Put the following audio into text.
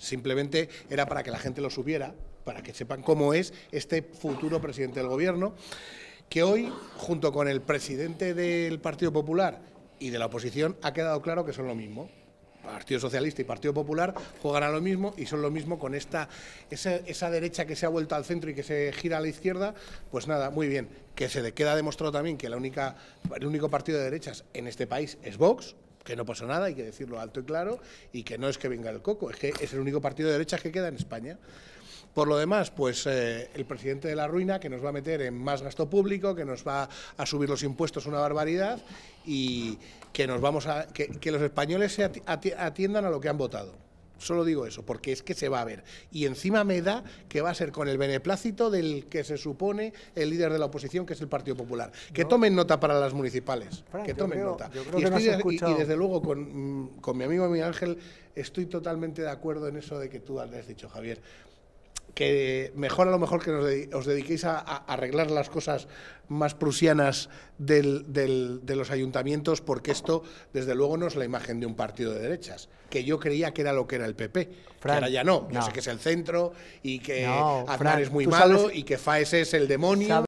Simplemente era para que la gente lo supiera, para que sepan cómo es este futuro presidente del Gobierno, que hoy, junto con el presidente del Partido Popular y de la oposición, ha quedado claro que son lo mismo. Partido Socialista y Partido Popular juegan a lo mismo y son lo mismo con esta esa, derecha que se ha vuelto al centro y que se gira a la izquierda, pues nada, muy bien, que se queda demostrado también que la única, el único partido de derechas en este país es Vox, que no pasó nada, hay que decirlo alto y claro, y que no es que venga el coco, es que es el único partido de derecha que queda en España. Por lo demás, pues eh, el presidente de la ruina que nos va a meter en más gasto público, que nos va a subir los impuestos una barbaridad y que nos vamos a que los españoles se atiendan a lo que han votado. Solo digo eso, porque es que se va a ver. Y encima me da que va a ser con el beneplácito del que se supone el líder de la oposición, que es el Partido Popular. Que tomen nota para las municipales. que tomen nota. Y, desde luego con, con mi amigo Miguel Ángel estoy totalmente de acuerdo en eso de que tú has dicho, Javier que mejor a lo mejor que os dediquéis a, arreglar las cosas más prusianas del, de los ayuntamientos, porque esto, desde luego, no es la imagen de un partido de derechas, que yo creía que era lo que era el PP, ahora ya no. no. sé que es el centro y que es muy malo y que Faes es el demonio.